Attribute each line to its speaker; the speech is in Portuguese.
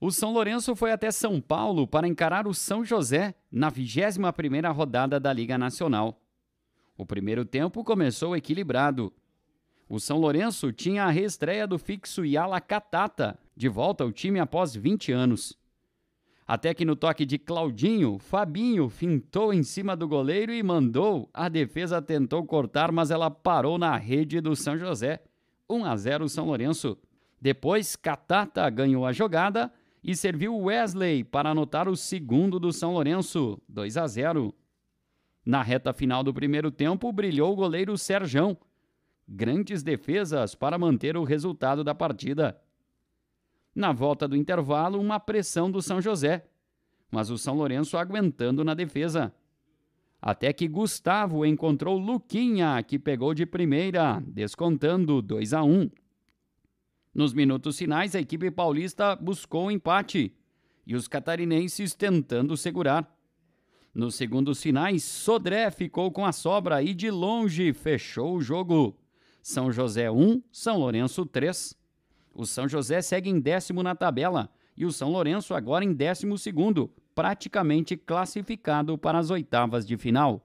Speaker 1: O São Lourenço foi até São Paulo para encarar o São José na 21ª rodada da Liga Nacional. O primeiro tempo começou equilibrado. O São Lourenço tinha a reestreia do fixo Yala Catata, de volta ao time após 20 anos. Até que no toque de Claudinho, Fabinho fintou em cima do goleiro e mandou. A defesa tentou cortar, mas ela parou na rede do São José. 1 a 0 São Lourenço. Depois, Catata ganhou a jogada e serviu Wesley para anotar o segundo do São Lourenço, 2 a 0. Na reta final do primeiro tempo, brilhou o goleiro Serjão. Grandes defesas para manter o resultado da partida. Na volta do intervalo, uma pressão do São José, mas o São Lourenço aguentando na defesa. Até que Gustavo encontrou Luquinha, que pegou de primeira, descontando 2 a 1. Nos minutos finais, a equipe paulista buscou o empate e os catarinenses tentando segurar. Nos segundos finais, Sodré ficou com a sobra e de longe fechou o jogo. São José 1, São Lourenço 3. O São José segue em décimo na tabela e o São Lourenço agora em décimo segundo, praticamente classificado para as oitavas de final.